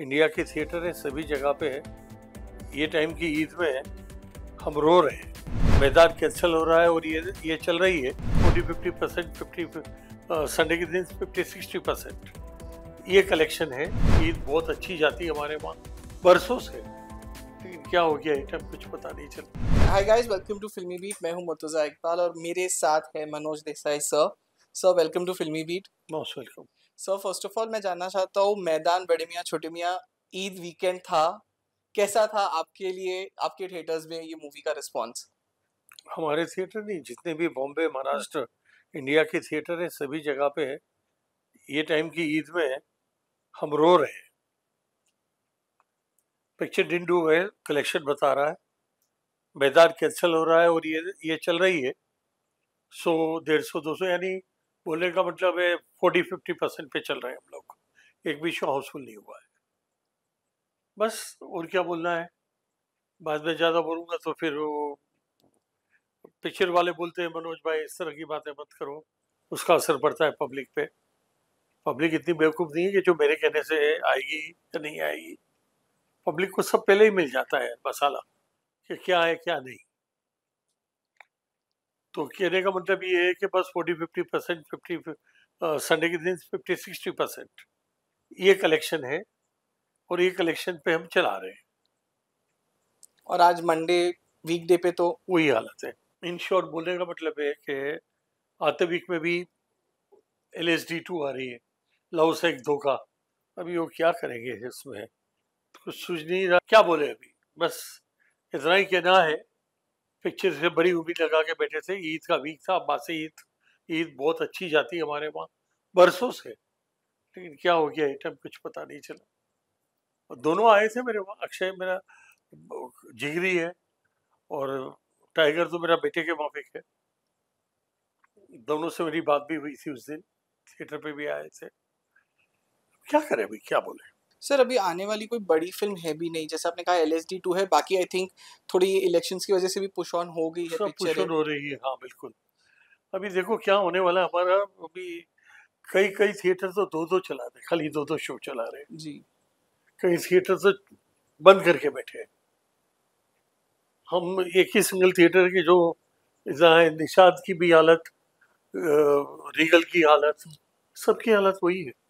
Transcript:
India के theatre हैं सभी जगह पे है ये टाइम की ईद में हम रो रहे हैं मैदान कैंसिल हो रहा है और ये ये चल रही है forty fifty percent fifty Sunday के दिन फिफ्टी सिक्सटी परसेंट ये कलेक्शन है ईद बहुत अच्छी जाती है हमारे वहाँ बरसों से लेकिन क्या हो गया आइटम कुछ पता नहीं चल hi guys welcome to Filmibeat मैं हूँ मुर्तज़ा इकबाल और मेरे साथ है Manoj Desai sir sir welcome to Filmibeat most welcome sir first of all मैं जानना चाहता हूँ मैदान बड़े मियाँ छोटे मियाँ ईद वीकेंड था कैसा था आपके लिए आपके थिएटर्स में ये मूवी का रिस्पॉन्स हमारे थिएटर नहीं जितने भी बॉम्बे महाराष्ट्र इंडिया के थिएटर हैं सभी जगह पे ये टाइम की ईद में हम रो रहे हैं पिक्चर डिन डू वेल कलेक्शन बता रहा है मैदान कैंसल हो रहा है और ये ये चल रही है सो डेढ़ सौ दो सौ यानी बोलने का मतलब है फोर्टी फिफ्टी परसेंट पे चल रहे हैं हम लोग एक भी शो हाउसफुल नहीं हुआ है बस और क्या बोलना है बाद में ज़्यादा बोलूँगा तो फिर वो पिक्चर वाले बोलते हैं मनोज भाई इस तरह की बातें मत करो उसका असर पड़ता है पब्लिक पे पब्लिक इतनी बेवकूफ़ नहीं है कि जो मेरे कहने से आएगी या नहीं आएगी पब्लिक को सब पहले ही मिल जाता है मसाला कि क्या है क्या नहीं तो कहने का मतलब ये है कि बस forty fifty percent fifty Sunday के दिन फिफ्टी सिक्सटी परसेंट ये कलेक्शन है और ये कलेक्शन पे हम चला रहे हैं और आज मंडे वीकडे पे तो वही हालत है इन शॉर्ट बोलने का मतलब है कि आते तो वीक में भी एल एस डी टू आ रही है लव से एक धोखा अभी वो क्या करेंगे इसमें तो कुछ सूझ नहीं रहा क्या बोले अभी बस इतना ही कहना है पिक्चर से बड़ी उम्मीद लगा के बैठे थे ईद का वीक था अब्बासी ईद ईद बहुत अच्छी जाती है हमारे वहाँ बरसों से लेकिन क्या हो गया आइटम कुछ पता नहीं चला और दोनों आए थे मेरे वहाँ अक्षय मेरा जिगरी है और टाइगर तो मेरा बेटे के माफिक है दोनों से मेरी बात भी हुई थी उस दिन थिएटर पे भी आए थे क्या करें भाई क्या बोले सर अभी आने वाली कोई बड़ी फिल्म है भी नहीं जैसे आपने कहा एल एस डी टू है बाकी आई थिंक थोड़ी इलेक्शन की वजह से भी पुश ऑन हो गई है पुश ऑन हो रही है हाँ बिल्कुल अभी देखो क्या होने वाला हमारा अभी कई कई थिएटर तो दो दो चला रहे खाली दो दो शो चला रहे जी कई थिएटर तो बंद करके बैठे हम एक ही सिंगल थिएटर के जो निषाद की भी हालत रीगल की हालत सबकी हालत वही है